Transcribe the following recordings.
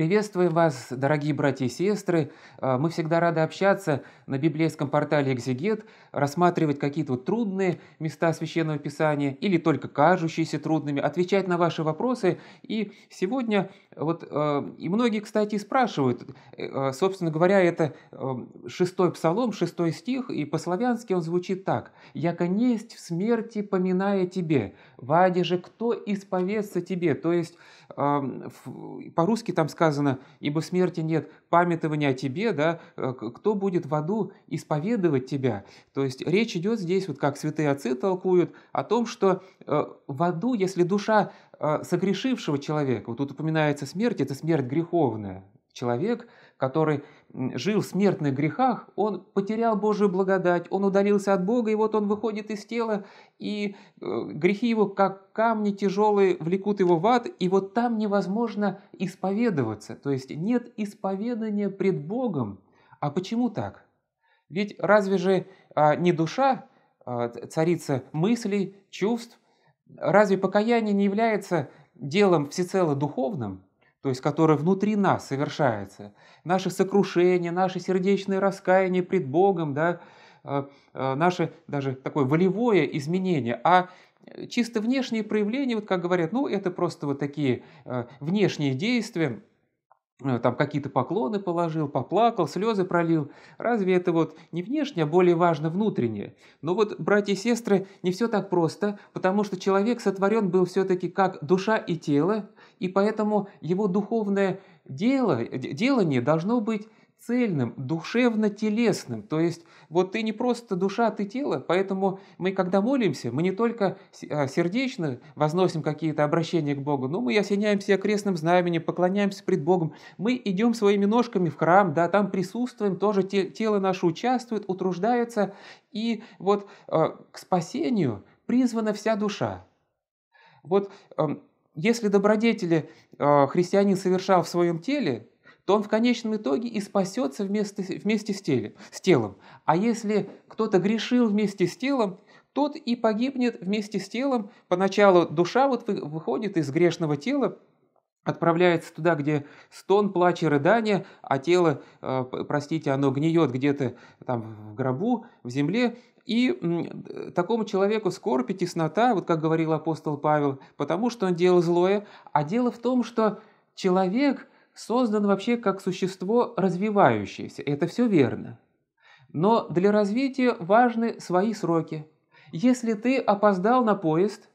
Приветствуем вас, дорогие братья и сестры. А, мы всегда рады общаться на библейском портале «Экзегет», рассматривать какие-то вот трудные места Священного Писания или только кажущиеся трудными, отвечать на ваши вопросы. И сегодня вот, э, и многие, кстати, спрашивают, э, э, собственно говоря, это шестой псалом, шестой стих, и по-славянски он звучит так. «Яко несть в смерти, поминая тебе, ваде же кто исповедца тебе?» То есть, эм, по-русски там сказано, «Ибо смерти нет памятования о тебе, да, кто будет в аду исповедовать тебя?» То есть, речь идет здесь, вот как святые отцы толкуют, о том, что в аду, если душа а, согрешившего человека, вот тут упоминается смерть, это смерть греховная. Человек, который жил в смертных грехах, он потерял Божию благодать, он удалился от Бога, и вот он выходит из тела, и э, грехи его, как камни тяжелые, влекут его в ад, и вот там невозможно исповедоваться, то есть нет исповедания пред Богом. А почему так? Ведь разве же а, не душа а, царица мыслей, чувств, Разве покаяние не является делом всецело духовным, то есть которое внутри нас совершается? Наши сокрушения, наше сердечное раскаяние пред Богом, да, э, э, наше даже такое волевое изменение, а чисто внешние проявления, вот как говорят, ну это просто вот такие э, внешние действия, Э, там какие-то поклоны положил, поплакал, слезы пролил. Разве это вот не внешнее, а более важно внутреннее? Но вот, братья и сестры, не все так просто, потому что человек сотворен был все-таки как душа и тело, и поэтому его духовное дело, делание должно быть цельным, душевно-телесным. То есть вот ты не просто душа, ты тело. Поэтому мы, когда молимся, мы не только а, сердечно возносим какие-то обращения к Богу, но мы осеняем себя крестным знаменем, поклоняемся пред Богом. Мы идем своими ножками в храм, да, там присутствуем, тоже те, тело наше участвует, утруждается. И вот э, к спасению призвана вся душа. Вот э, если добродетели э, христианин совершал в своем теле, то он в конечном итоге и спасется вместе, вместе с, теле, с телом. А если кто-то грешил вместе с телом, тот и погибнет вместе с телом. Поначалу душа вот выходит из грешного тела, отправляется туда, где стон, плач и рыдание, а тело, э, простите, оно гниет где-то там в гробу, в земле, и такому человеку скорбь и теснота, вот как говорил апостол Павел, потому что он делал злое, а дело в том, что человек – создан вообще как существо развивающееся, это все верно. Но для развития важны свои сроки. Если ты опоздал на поезд,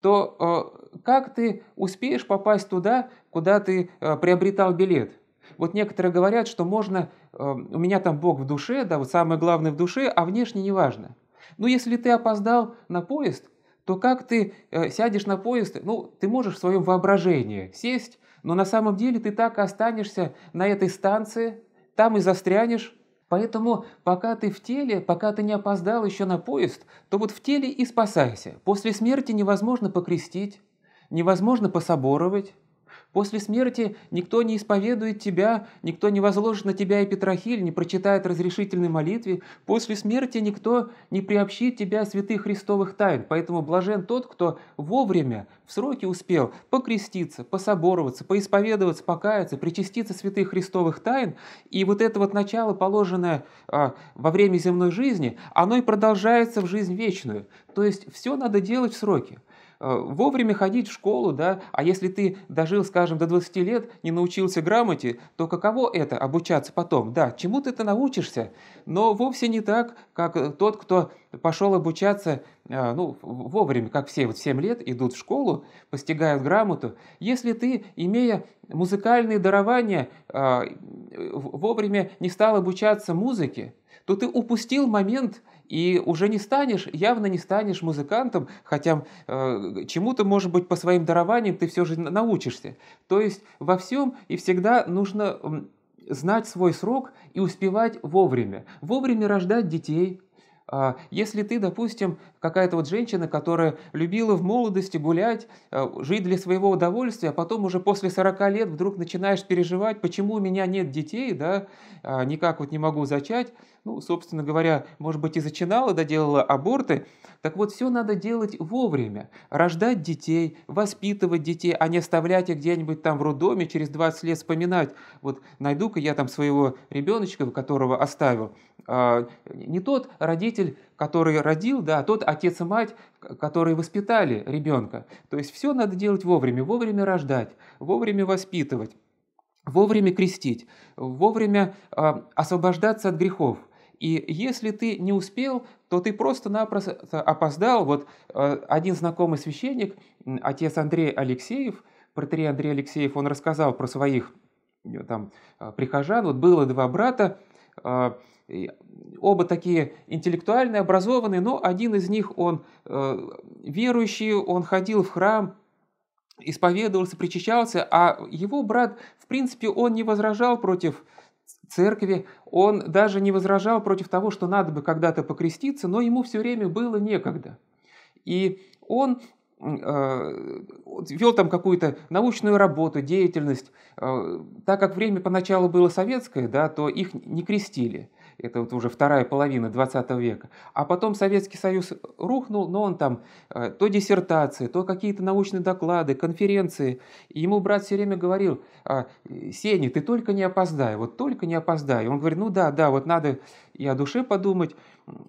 то э, как ты успеешь попасть туда, куда ты э, приобретал билет? Вот некоторые говорят, что можно, э, у меня там Бог в душе, да, вот самое главное в душе, а внешне не важно. Но если ты опоздал на поезд, то как ты э, сядешь на поезд, ну, ты можешь в своем воображении сесть, но на самом деле ты так останешься на этой станции, там и застрянешь. Поэтому пока ты в теле, пока ты не опоздал еще на поезд, то вот в теле и спасайся. После смерти невозможно покрестить, невозможно пособоровать, После смерти никто не исповедует тебя, никто не возложит на тебя эпитрахиль, не прочитает разрешительной молитвы. После смерти никто не приобщит тебя святых христовых тайн. Поэтому блажен тот, кто вовремя, в сроки успел покреститься, пособороваться, поисповедоваться, покаяться, причаститься святых христовых тайн. И вот это вот начало, положенное а, во время земной жизни, оно и продолжается в жизнь вечную. То есть все надо делать в сроки. Э, вовремя ходить в школу, да, а если ты дожил, скажем, до 20 лет, не научился грамоте, то каково это обучаться потом? Да, чему ты это научишься, но вовсе не так, как э, тот, кто пошел обучаться э, ну, вовремя, как все вот 7 лет идут в школу, постигают грамоту. Если ты, имея музыкальные дарования, вовремя не стал обучаться музыке, то ты упустил момент, и уже не станешь, явно не станешь музыкантом, хотя э, чему-то, может быть, по своим дарованиям ты все же научишься. То есть во всем и всегда нужно знать свой срок и успевать вовремя. Вовремя рождать детей, а, если ты, допустим, какая-то вот женщина, которая любила в молодости гулять, э, жить для своего удовольствия, а потом уже после 40 лет вдруг начинаешь переживать, почему у меня нет детей, да, а, никак вот не могу зачать, ну, собственно говоря, может быть и зачинала, да, делала аборты, так вот все надо делать вовремя, рождать детей, воспитывать детей, а не оставлять их где-нибудь там в роддоме, через 20 лет вспоминать, вот найду-ка я там своего ребеночка, которого оставил, а, не тот родитель, который родил, да, а тот отец и мать, которые воспитали ребенка. То есть все надо делать вовремя, вовремя рождать, вовремя воспитывать, вовремя крестить, вовремя а, освобождаться от грехов. И если ты не успел, то ты просто-напросто опоздал. Вот а, один знакомый священник, отец Андрей Алексеев, протерей Андрей Алексеев, он рассказал про своих э, там, э, прихожан. Вот было два брата, и оба такие интеллектуальные, образованные, но один из них, он э, верующий, он ходил в храм, исповедовался, причащался, а его брат, в принципе, он не возражал против церкви, он даже не возражал против того, что надо бы когда-то покреститься, но ему все время было некогда. И он э, вел там какую-то научную работу, деятельность. Э, так как время поначалу было советское, да, то их не крестили это вот уже вторая половина 20 века. А потом Советский Союз рухнул, но он там э, то диссертации, то какие-то научные доклады, конференции. И ему брат все время говорил, «А, Сеня, ты только не опоздай, вот только не опоздай. И он говорит, ну да, да, вот надо и о душе подумать.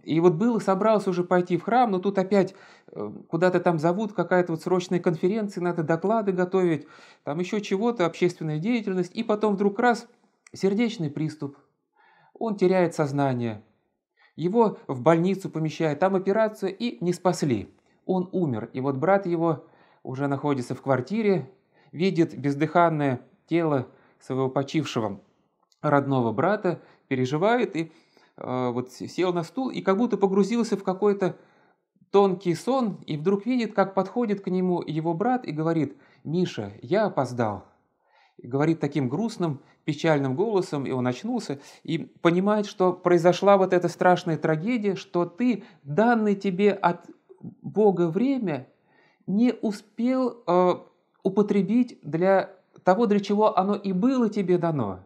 И вот был и собрался уже пойти в храм, но тут опять э, куда-то там зовут, какая-то вот срочная конференция, надо доклады готовить, там еще чего-то, общественная деятельность. И потом вдруг раз сердечный приступ – он теряет сознание. Его в больницу помещают, там операцию и не спасли. Он умер, и вот брат его уже находится в квартире, видит бездыханное тело своего почившего родного брата, переживает и э, вот сел на стул и как будто погрузился в какой-то тонкий сон и вдруг видит, как подходит к нему его брат и говорит, «Миша, я опоздал» говорит таким грустным, печальным голосом, и он очнулся, и понимает, что произошла вот эта страшная трагедия, что ты, данный тебе от Бога время, не успел э, употребить для того, для чего оно и было тебе дано.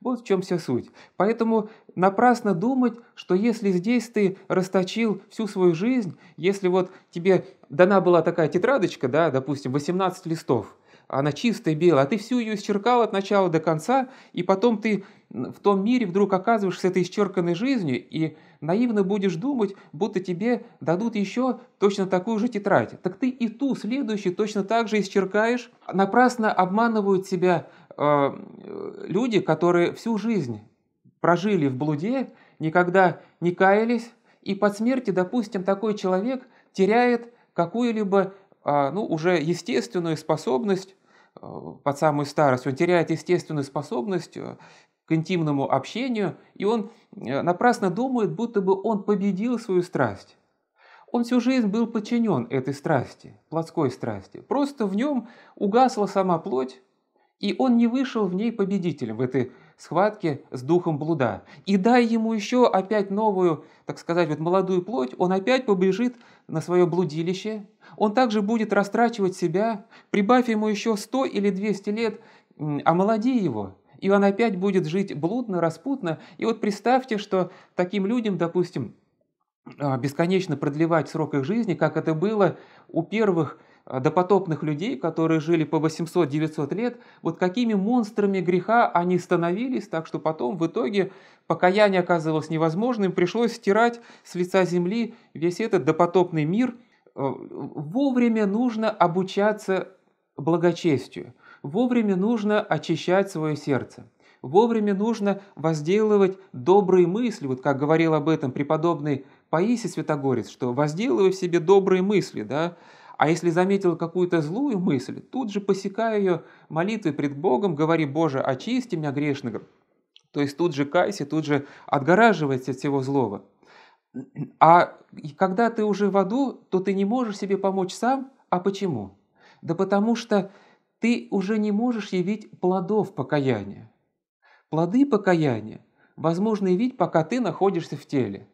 Вот в чем вся суть. Поэтому напрасно думать, что если здесь ты расточил всю свою жизнь, если вот тебе дана была такая тетрадочка, да, допустим, 18 листов – она чистая, белая, а ты всю ее исчеркал от начала до конца, и потом ты в том мире вдруг оказываешься этой исчерканной жизнью, и наивно будешь думать, будто тебе дадут еще точно такую же тетрадь. Так ты и ту следующую точно так же исчеркаешь. Напрасно обманывают себя э, люди, которые всю жизнь прожили в блуде, никогда не каялись, и под смертью, допустим, такой человек теряет какую-либо, а, ну, уже естественную способность под самую старость, он теряет естественную способность э, к интимному общению, и он э, напрасно думает, будто бы он победил свою страсть. Он всю жизнь был подчинен этой страсти, плотской страсти. Просто в нем угасла сама плоть, и он не вышел в ней победителем, в этой схватки с духом блуда. И дай ему еще опять новую, так сказать, вот молодую плоть, он опять побежит на свое блудилище, он также будет растрачивать себя, прибавь ему еще 100 или 200 лет, омолоди его, и он опять будет жить блудно, распутно. И вот представьте, что таким людям, допустим, а, бесконечно продлевать срок их жизни, как это было у первых а, допотопных людей, которые жили по 800-900 лет, вот какими монстрами греха они становились, так что потом в итоге покаяние оказалось невозможным, пришлось стирать с лица земли весь этот допотопный мир. Э, вовремя нужно обучаться благочестию, вовремя нужно очищать свое сердце. Вовремя нужно возделывать добрые мысли, вот как говорил об этом преподобный Паисий Святогорец, что возделывай в себе добрые мысли, да, а если заметил какую-то злую мысль, тут же посекая ее молитвой пред Богом, говори «Боже, очисти меня грешного». То есть тут же кайся, тут же отгораживайся от всего злого. А когда ты уже в аду, то ты не можешь себе помочь сам. А почему? Да потому что ты уже не можешь явить плодов покаяния. Плоды покаяния возможно явить, пока ты находишься в теле.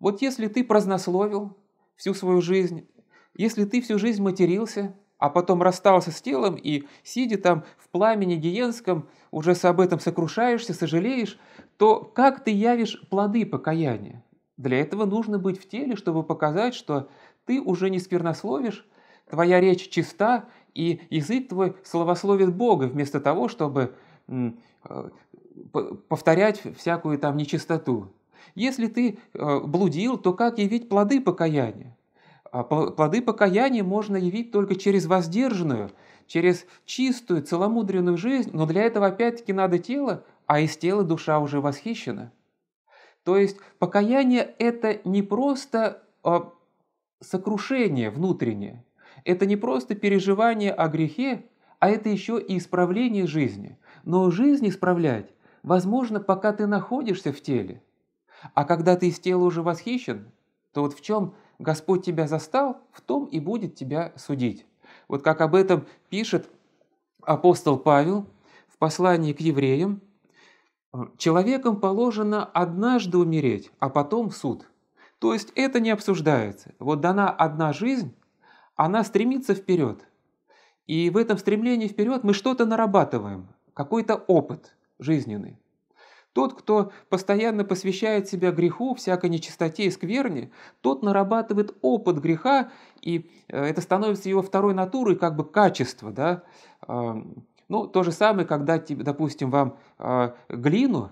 Вот если ты празднословил всю свою жизнь, если ты всю жизнь матерился, а потом расстался с телом и, сидя там в пламени гиенском, уже с об этом сокрушаешься, сожалеешь, то как ты явишь плоды покаяния? Для этого нужно быть в теле, чтобы показать, что ты уже не сквернословишь, твоя речь чиста, и язык твой словословит Бога, вместо того, чтобы э, повторять всякую там нечистоту. Если ты э, блудил, то как явить плоды покаяния? А плоды покаяния можно явить только через воздержанную, через чистую, целомудренную жизнь, но для этого опять-таки надо тело, а из тела душа уже восхищена. То есть покаяние – это не просто а, сокрушение внутреннее, это не просто переживание о грехе, а это еще и исправление жизни. Но жизнь исправлять возможно, пока ты находишься в теле. А когда ты из тела уже восхищен, то вот в чем – Господь тебя застал, в том и будет тебя судить. Вот как об этом пишет апостол Павел в послании к евреям, человеком положено однажды умереть, а потом суд. То есть это не обсуждается. Вот дана одна жизнь, она стремится вперед. И в этом стремлении вперед мы что-то нарабатываем, какой-то опыт жизненный. Тот, кто постоянно посвящает себя греху, всякой нечистоте и скверне, тот нарабатывает опыт греха, и э, это становится его второй натурой, как бы качество. Да? Ну, то же самое, когда, допустим, вам а, глину,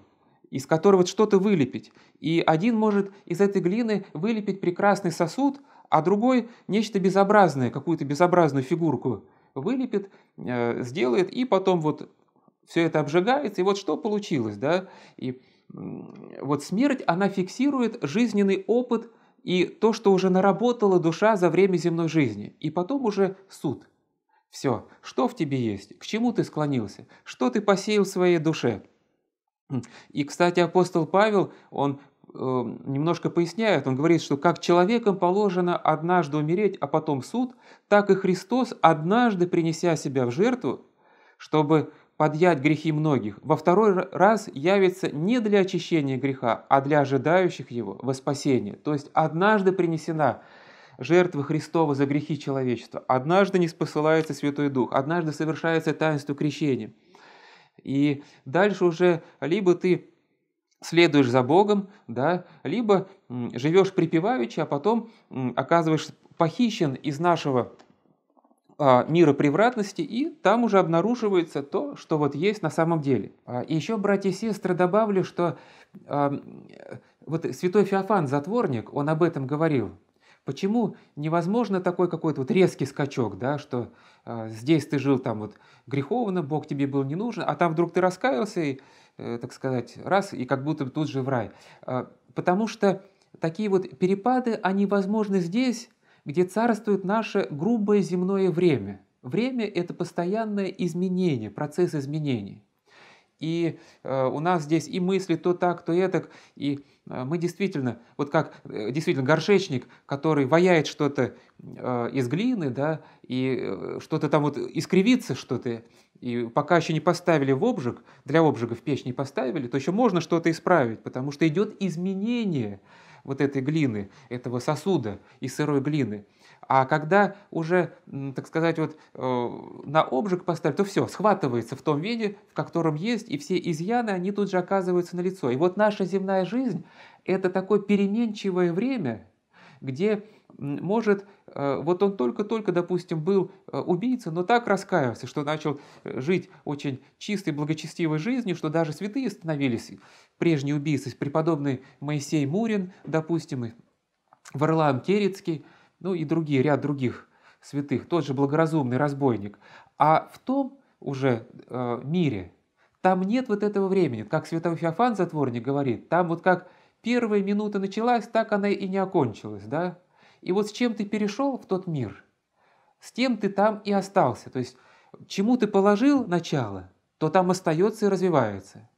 из которой вот что-то вылепить. И один может из этой глины вылепить прекрасный сосуд, а другой нечто безобразное, какую-то безобразную фигурку вылепит, э, сделает, и потом вот все это обжигается, и вот что получилось, да? И вот смерть, она фиксирует жизненный опыт и то, что уже наработала душа за время земной жизни. И потом уже суд. Все, что в тебе есть, к чему ты склонился, что ты посеял в своей душе. Хм. И, кстати, апостол Павел, он эм, немножко поясняет, он говорит, что как человеком положено однажды умереть, а потом суд, так и Христос, однажды принеся себя в жертву, чтобы подъять грехи многих, во второй раз явится не для очищения греха, а для ожидающих его во спасение. То есть однажды принесена жертва Христова за грехи человечества, однажды не спосылается Святой Дух, однажды совершается таинство крещения. И дальше уже либо ты следуешь за Богом, да, либо живешь припеваючи, а потом оказываешься похищен из нашего а, мира превратности, и там уже обнаруживается то, что вот есть на самом деле. А, и еще, братья и сестры, добавлю, что а, вот святой Феофан, затворник, он об этом говорил. Почему невозможно такой какой-то вот резкий скачок, да, что здесь ты жил там вот греховно, Бог тебе был не нужен, а там вдруг ты раскаялся и, э, так сказать, раз, и как будто тут же в рай. потому что такие вот перепады, они возможны здесь, где царствует наше грубое земное время. Время – это постоянное изменение, процесс изменений. И э, у нас здесь и мысли то так, то этак, и э, мы действительно, вот как э, действительно горшечник, который ваяет что-то э, из глины, да, и э, что-то там вот искривится что-то, и пока еще не поставили в обжиг, для обжига в печь не поставили, то еще можно что-то исправить, потому что идет изменение, вот этой глины, этого сосуда и сырой глины. А когда уже, так сказать, вот э, на обжиг поставить, то все, схватывается в том виде, в котором есть, и все изъяны, они тут же оказываются на лицо. И вот наша земная жизнь – это такое переменчивое время, где может Э, вот он только-только, допустим, был э, убийцей, но так раскаялся, что начал э, жить очень чистой, благочестивой жизнью, что даже святые становились прежние убийцы, преподобный Моисей Мурин, допустим, и Варлам Керецкий, ну и другие, ряд других святых, тот же благоразумный разбойник. А в том уже э, мире, там нет вот этого времени, как святой Феофан Затворник говорит, там вот как первая минута началась, так она и не окончилась, да? И вот с чем ты перешел в тот мир, с тем ты там и остался. То есть, чему ты положил начало, то там остается и развивается.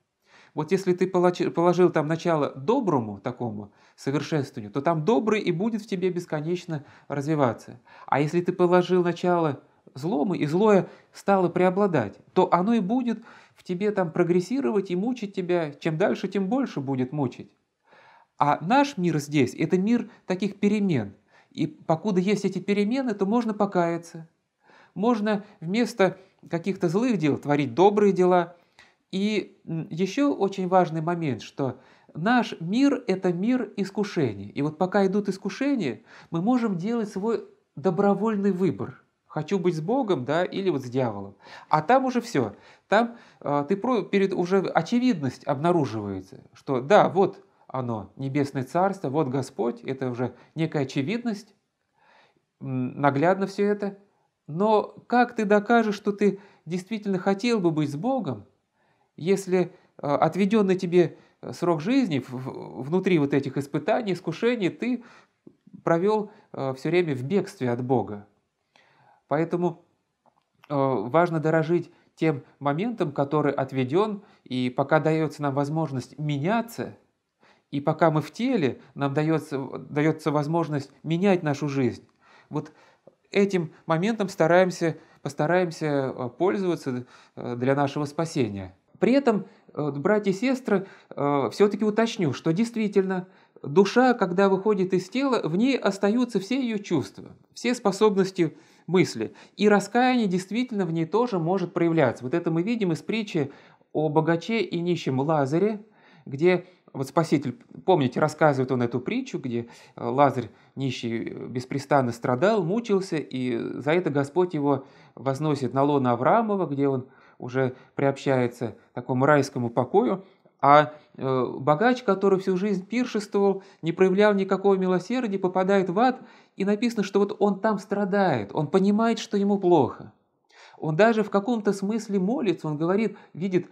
Вот если ты положил там начало доброму такому совершенствованию, то там добрый и будет в тебе бесконечно развиваться. А если ты положил начало злому, и злое стало преобладать, то оно и будет в тебе там прогрессировать и мучить тебя. Чем дальше, тем больше будет мучить. А наш мир здесь – это мир таких перемен – и покуда есть эти перемены, то можно покаяться. Можно вместо каких-то злых дел творить добрые дела. И еще очень важный момент, что наш мир – это мир искушений. И вот пока идут искушения, мы можем делать свой добровольный выбор – хочу быть с Богом, да, или вот с дьяволом. А там уже все. Там э, ты про, перед уже очевидность обнаруживается, что да, вот оно, небесное царство, вот Господь, это уже некая очевидность, наглядно все это. Но как ты докажешь, что ты действительно хотел бы быть с Богом, если а, отведенный тебе э, срок жизни внутри вот этих испытаний, искушений, ты провел э, все время в бегстве от Бога. Поэтому э, важно дорожить тем моментом, который отведен, и пока дается нам возможность меняться – и пока мы в теле, нам дается, дается возможность менять нашу жизнь. Вот этим моментом стараемся, постараемся э, пользоваться э, для нашего спасения. При этом, э, братья и сестры, все-таки уточню, что действительно душа, когда выходит из тела, в ней остаются все ее чувства, все способности мысли. И раскаяние действительно в ней тоже может проявляться. Вот это мы видим из притчи о богаче и нищем Лазаре, где вот Спаситель, помните, рассказывает он эту притчу, где э, Лазарь нищий э, беспрестанно страдал, мучился, и за это Господь его возносит на лоно Авраамова, где он уже приобщается к такому райскому покою, а э, богач, который всю жизнь пиршествовал, не проявлял никакого милосердия, попадает в ад, и написано, что вот он там страдает, он понимает, что ему плохо. Он даже в каком-то смысле молится, он говорит, видит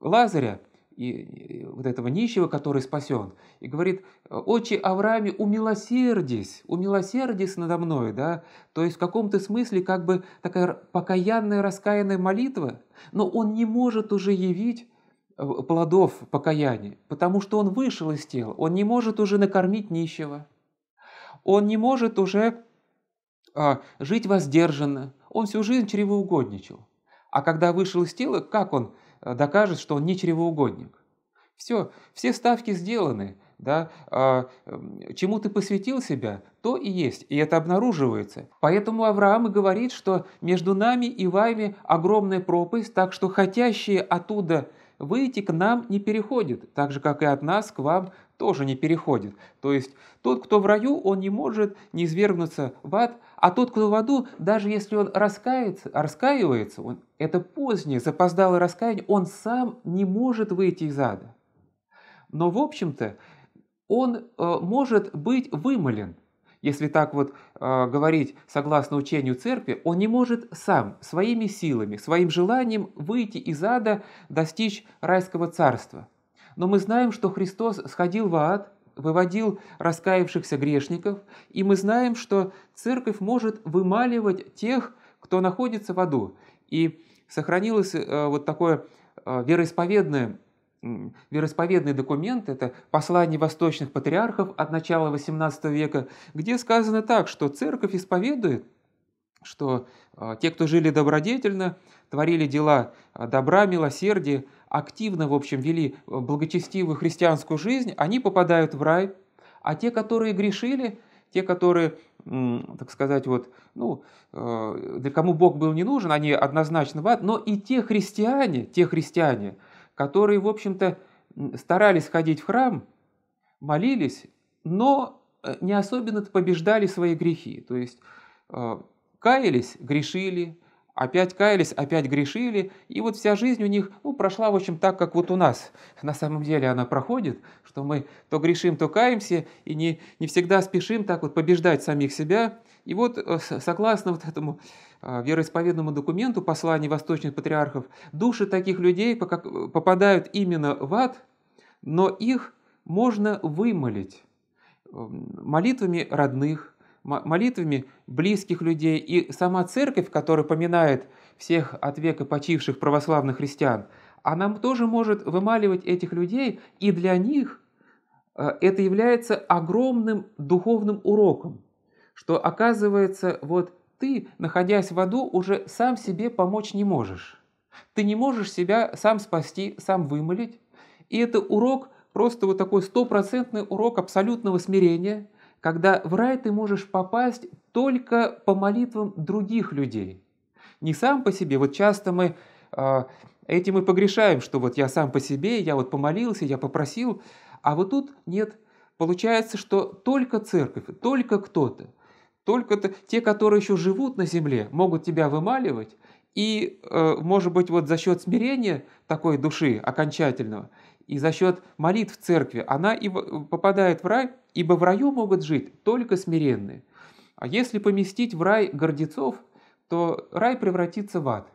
Лазаря, и вот этого нищего, который спасен, и говорит, «Отче Аврааме, умилосердись, умилосердись надо мной», да, то есть в каком-то смысле как бы такая покаянная, раскаянная молитва, но он не может уже явить э, плодов покаяния, потому что он вышел из тела, он не может уже накормить нищего, он не может уже а, жить воздержанно, он всю жизнь чревоугодничал. А когда вышел из тела, как он Э, докажет, что он не чревоугодник. Все, все ставки сделаны, да, а, чему ты посвятил себя, то и есть, и это обнаруживается. Поэтому Авраам и говорит, что между нами и вами огромная пропасть, так что хотящие оттуда выйти к нам не переходит, так же, как и от нас к вам тоже не переходит. То есть тот, кто в раю, он не может не извергнуться в ад, а тот, кто в аду, даже если он раскается, раскаивается, он, это позднее, запоздалое раскаяние, он сам не может выйти из ада. Но, в общем-то, он э, может быть вымолен. Если так вот э, говорить согласно учению церкви, он не может сам, своими силами, своим желанием выйти из ада, достичь райского царства. Но мы знаем, что Христос сходил в ад, выводил раскаявшихся грешников, и мы знаем, что церковь может вымаливать тех, кто находится в аду. И сохранилось э, вот такое э, вероисповедное вероисповедный документ, это послание восточных патриархов от начала XVIII века, где сказано так, что церковь исповедует, что а, те, кто жили добродетельно, творили дела а, добра, милосердия, активно, в общем, вели а, благочестивую христианскую жизнь, они попадают в рай, а те, которые грешили, те, которые, так сказать, вот, ну, для кому Бог был не нужен, они однозначно в ад, но и те христиане, те христиане, которые, в общем-то, старались ходить в храм, молились, но э, не особенно побеждали свои грехи. То есть каялись, грешили, опять каялись, опять грешили, и вот вся жизнь у них ну, прошла, в общем, так, как вот у нас. На самом деле она проходит, что мы то грешим, то каемся, и не, не всегда спешим так вот побеждать самих себя. И вот э, согласно вот этому э, вероисповедному документу послания восточных патриархов, души таких людей э, попадают именно в ад, но их можно вымолить эм, молитвами родных, молитвами близких людей и сама церковь, которая поминает всех от века почивших православных христиан, она тоже может вымаливать этих людей, и для них э, это является огромным духовным уроком, что оказывается, вот ты, находясь в аду, уже сам себе помочь не можешь. Ты не можешь себя сам спасти, сам вымолить. И это урок, просто вот такой стопроцентный урок абсолютного смирения – когда в рай ты можешь попасть только по молитвам других людей. Не сам по себе. Вот часто мы э, этим и погрешаем, что вот я сам по себе, я вот помолился, я попросил, а вот тут нет. Получается, что только церковь, только кто-то, только те, которые еще живут на земле, могут тебя вымаливать, и, э, может быть, вот за счет смирения такой души окончательного, и за счет молитв в церкви, она и э, попадает в рай, ибо в раю могут жить только смиренные. А если поместить в рай гордецов, то рай превратится в ад.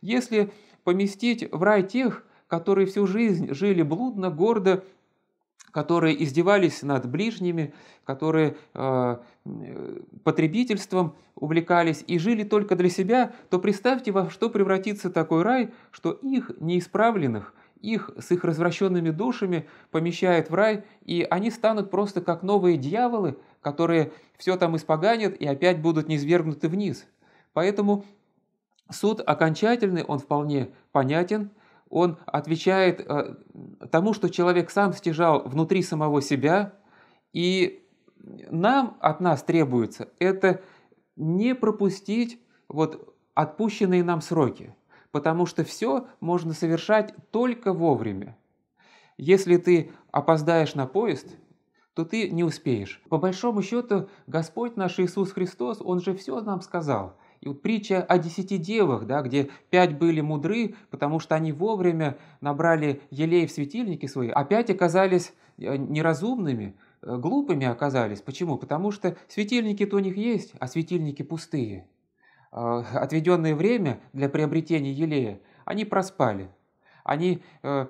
Если поместить в рай тех, которые всю жизнь жили блудно, гордо, которые издевались над ближними, которые э, потребительством увлекались и жили только для себя, то представьте, во что превратится такой рай, что их неисправленных – их с их развращенными душами помещает в рай, и они станут просто как новые дьяволы, которые все там испоганят и опять будут низвергнуты вниз. Поэтому суд окончательный, он вполне понятен, он отвечает э, тому, что человек сам стяжал внутри самого себя, и нам от нас требуется это не пропустить вот отпущенные нам сроки потому что все можно совершать только вовремя. Если ты опоздаешь на поезд, то ты не успеешь. По большому счету, Господь наш Иисус Христос, Он же все нам сказал. И вот притча о десяти девах, да, где пять были мудры, потому что они вовремя набрали елей в светильники свои, а пять оказались э, неразумными, э, глупыми оказались. Почему? Потому что светильники-то у них есть, а светильники пустые. Э, отведенное время для приобретения елея они проспали. Они э,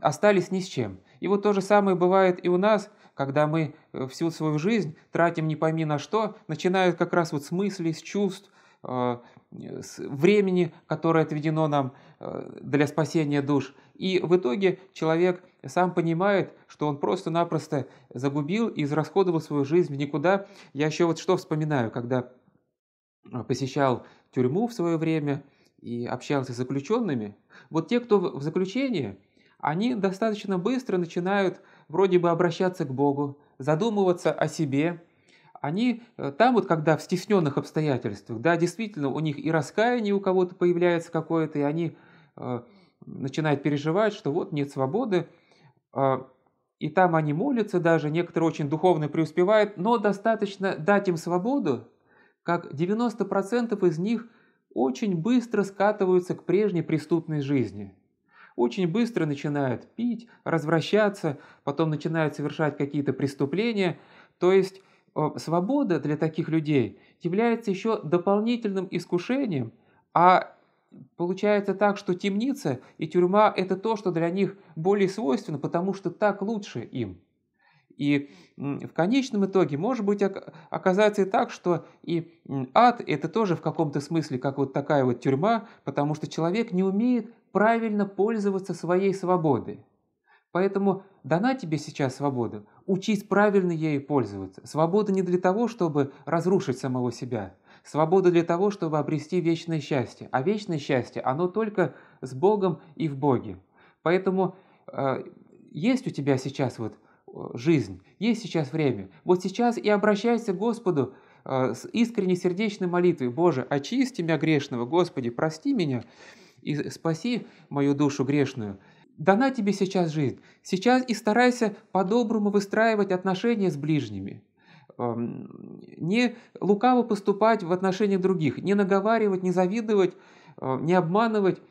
остались ни с чем. И вот то же самое бывает и у нас, когда мы э, всю свою жизнь тратим не пойми на что, начиная как раз вот с мыслей, с чувств, с времени, которое отведено нам для спасения душ. И в итоге человек сам понимает, что он просто-напросто загубил и израсходовал свою жизнь в никуда. Я еще вот что вспоминаю, когда а, посещал тюрьму в свое время и общался с заключенными, вот те, кто в заключении, они достаточно быстро начинают вроде бы обращаться к Богу, задумываться о себе. Они э, там вот, когда в стесненных обстоятельствах, да, действительно у них и раскаяние у кого-то появляется какое-то, и они э, начинают переживать, что вот нет свободы, э, и там они молятся даже, некоторые очень духовно преуспевают, но достаточно дать им свободу, как 90% из них очень быстро скатываются к прежней преступной жизни. Очень быстро начинают пить, развращаться, потом начинают совершать какие-то преступления. То есть э, свобода для таких людей является еще дополнительным искушением, а получается так, что темница и тюрьма – это то, что для них более свойственно, потому что так лучше им. И в конечном итоге может быть оказаться и так, что и ад это тоже в каком-то смысле как вот такая вот тюрьма, потому что человек не умеет правильно пользоваться своей свободой. Поэтому дана тебе сейчас свобода, учись правильно ею пользоваться. Свобода не для того, чтобы разрушить самого себя. Свобода для того, чтобы обрести вечное счастье. А вечное счастье, оно только с Богом и в Боге. Поэтому э, есть у тебя сейчас вот Э, жизнь. Есть сейчас время. Вот сейчас и обращайся к Господу э, с искренней сердечной молитвой. «Боже, очисти меня грешного, Господи, прости меня и спаси мою душу грешную». Дана тебе сейчас жизнь. Сейчас и старайся по-доброму выстраивать отношения с ближними эм, не лукаво поступать в отношении других, не наговаривать, не завидовать, э, не обманывать.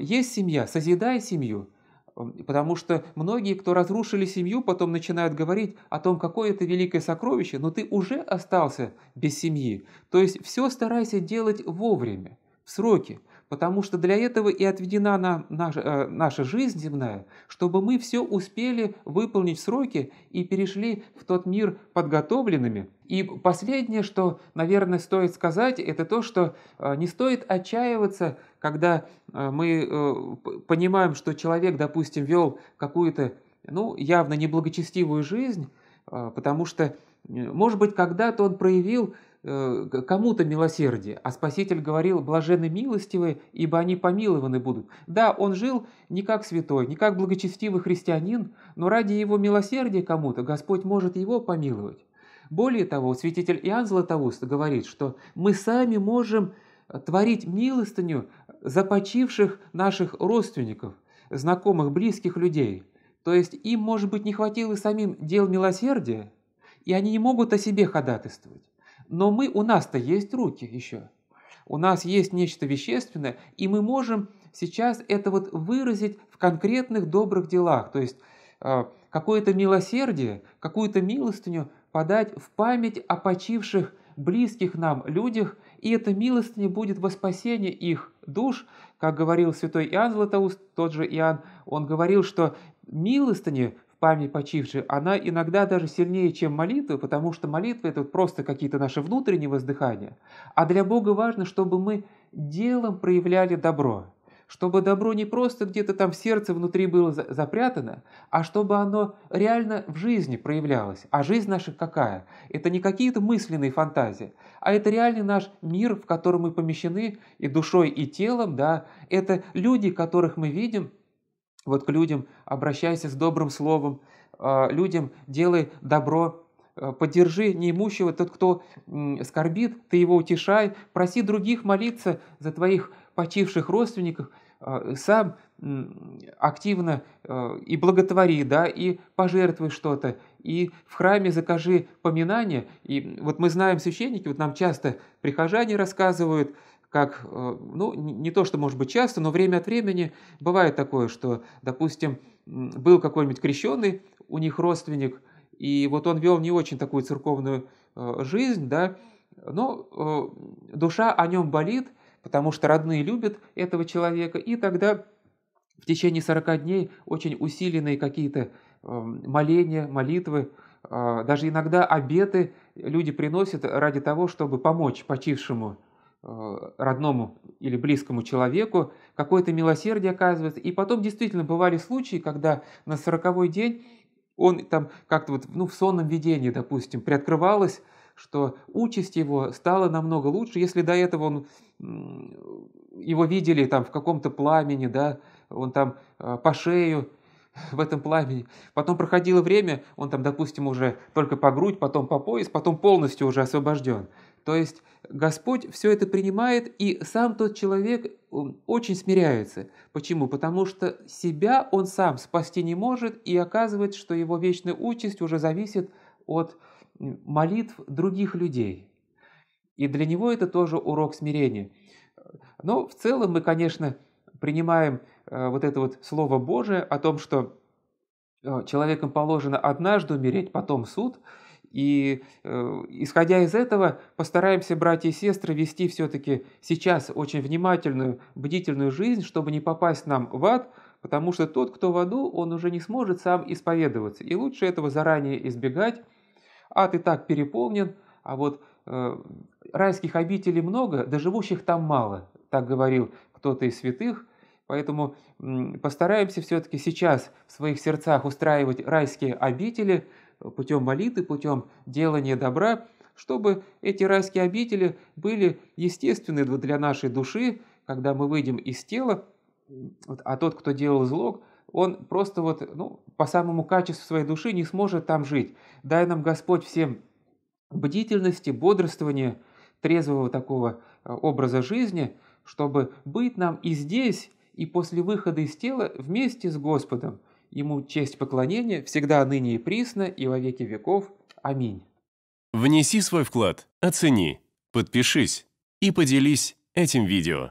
Есть семья, созидай семью. Эм, потому что многие, кто разрушили семью, потом начинают говорить о том, какое это великое сокровище, но ты уже остался без семьи. То есть все старайся делать вовремя, в сроки. Потому что для этого и отведена на наша, э, наша жизнь земная, чтобы мы все успели выполнить сроки и перешли в тот мир подготовленными. И последнее, что, наверное, стоит сказать, это то, что э, не стоит отчаиваться, когда э, мы понимаем, что человек, допустим, вел какую-то ну, явно неблагочестивую жизнь, потому что, может быть, когда-то он проявил Э, кому-то милосердие, а Спаситель говорил, блажены милостивые, ибо они помилованы будут. Да, он жил не как святой, не как благочестивый христианин, но ради его милосердия кому-то Господь может его помиловать. Более того, святитель Иоанн Златоуст говорит, что мы сами можем творить милостыню започивших наших родственников, знакомых, близких людей. То есть им, может быть, не хватило самим дел милосердия, и они не могут о себе ходатайствовать. Но мы, у нас-то есть руки еще. У нас есть нечто вещественное, и мы можем сейчас это вот выразить в конкретных добрых делах. То есть э, какое-то милосердие, какую-то милостыню подать в память о почивших близких нам людях, и эта милостыня будет во спасение их душ. Как говорил святой Иоанн Златоуст, тот же Иоанн, он говорил, что милостыни память почившей, она иногда даже сильнее, чем молитвы, потому что молитвы – это просто какие-то наши внутренние воздыхания. А для Бога важно, чтобы мы делом проявляли добро. Чтобы добро не просто где-то там в сердце внутри было запрятано, а чтобы оно реально в жизни проявлялось. А жизнь наша какая? Это не какие-то мысленные фантазии, а это реальный наш мир, в котором мы помещены и душой, и телом, да. Это люди, которых мы видим – вот к людям обращайся с добрым словом, а, людям делай добро, а, поддержи неимущего, тот, кто скорбит, ты его утешай, проси других молиться за твоих почивших родственников, а, сам активно и благотвори, да, и пожертвуй что-то, и в храме закажи поминание. И вот мы знаем священники, вот нам часто прихожане рассказывают, как, э, ну, не то, что может быть часто, но время от времени бывает такое, что, допустим, был какой-нибудь крещенный у них родственник, и вот он вел не очень такую церковную э, жизнь, да, но э, душа о нем болит, потому что родные любят этого человека, и тогда в течение 40 дней очень усиленные какие-то эм, моления, молитвы, даже иногда обеты люди приносят ради того, чтобы помочь почившему Э, родному или близкому человеку, какое-то милосердие оказывается. И потом действительно бывали случаи, когда на сороковой день он там как-то вот ну, в сонном видении, допустим, приоткрывалось, что участь его стала намного лучше, если до этого он, его видели там в каком-то пламени, да, он там э, по шею в этом пламени. Потом проходило время, он там, допустим, уже только по грудь, потом по пояс, потом полностью уже освобожден. То есть Господь все это принимает, и сам тот человек очень смиряется. Почему? Потому что себя он сам спасти не может, и оказывает, что его вечная участь уже зависит от молитв других людей. И для него это тоже урок смирения. Но в целом мы, конечно, принимаем Э, вот это вот Слово Божие о том, что э, человеком положено однажды умереть, потом суд. И э, исходя из этого, постараемся, братья и сестры, вести все-таки сейчас очень внимательную, бдительную жизнь, чтобы не попасть нам в ад, потому что тот, кто в аду, он уже не сможет сам исповедоваться. И лучше этого заранее избегать. Ад и так переполнен, а вот райских обителей много, да живущих там мало, так говорил кто-то из святых, Поэтому постараемся все-таки сейчас в своих сердцах устраивать райские обители э, путем молитвы, путем делания добра, чтобы эти райские обители были естественны для нашей души, когда мы выйдем из тела, а тот, кто делал зло, он просто вот, ну, по самому качеству своей души не сможет там жить. Дай нам Господь всем бдительности, бодрствования, трезвого такого э, образа жизни, чтобы быть нам и здесь, и после выхода из тела вместе с Господом. Ему честь поклонения всегда ныне и присно и во веки веков. Аминь. Внеси свой вклад, оцени, подпишись и поделись этим видео.